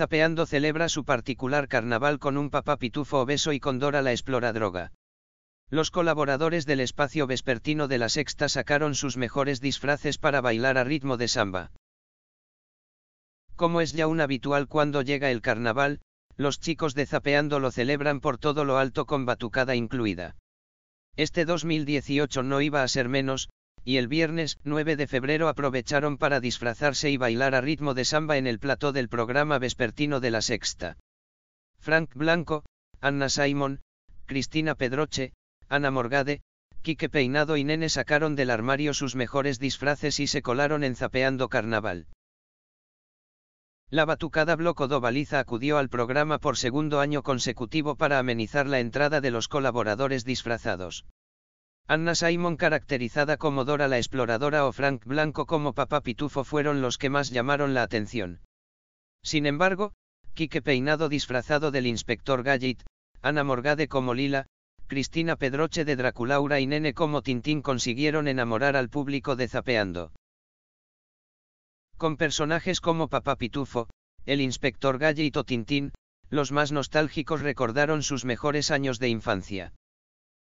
Zapeando celebra su particular carnaval con un papá pitufo obeso y con Dora la droga. Los colaboradores del espacio vespertino de la Sexta sacaron sus mejores disfraces para bailar a ritmo de samba. Como es ya un habitual cuando llega el carnaval, los chicos de Zapeando lo celebran por todo lo alto con batucada incluida. Este 2018 no iba a ser menos, y el viernes 9 de febrero aprovecharon para disfrazarse y bailar a ritmo de samba en el plató del programa vespertino de la sexta. Frank Blanco, Anna Simon, Cristina Pedroche, Ana Morgade, Quique Peinado y Nene sacaron del armario sus mejores disfraces y se colaron en Zapeando Carnaval. La batucada Bloco Baliza acudió al programa por segundo año consecutivo para amenizar la entrada de los colaboradores disfrazados. Anna Simon caracterizada como Dora la Exploradora o Frank Blanco como Papá Pitufo fueron los que más llamaron la atención. Sin embargo, Quique Peinado disfrazado del inspector Gadget, Ana Morgade como Lila, Cristina Pedroche de Draculaura y Nene como Tintín consiguieron enamorar al público de Zapeando. Con personajes como Papá Pitufo, el inspector Gadget o Tintín, los más nostálgicos recordaron sus mejores años de infancia.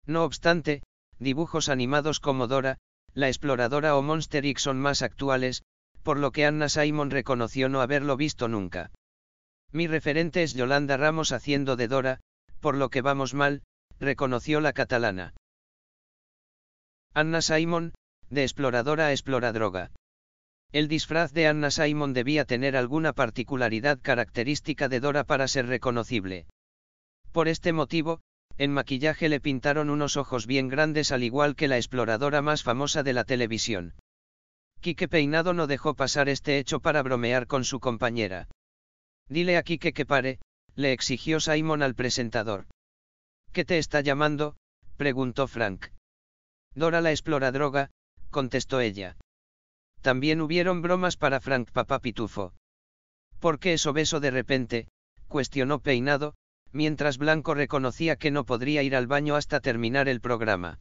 No obstante, dibujos animados como Dora, la exploradora o Monsterix son más actuales, por lo que Anna Simon reconoció no haberlo visto nunca. Mi referente es Yolanda Ramos haciendo de Dora, por lo que vamos mal, reconoció la catalana. Anna Simon, de exploradora a exploradroga. El disfraz de Anna Simon debía tener alguna particularidad característica de Dora para ser reconocible. Por este motivo, en maquillaje le pintaron unos ojos bien grandes al igual que la exploradora más famosa de la televisión. Quique Peinado no dejó pasar este hecho para bromear con su compañera. Dile a Quique que pare, le exigió Simon al presentador. ¿Qué te está llamando? preguntó Frank. Dora la droga», contestó ella. También hubieron bromas para Frank Papá Pitufo. ¿Por qué es obeso de repente? cuestionó Peinado, mientras Blanco reconocía que no podría ir al baño hasta terminar el programa.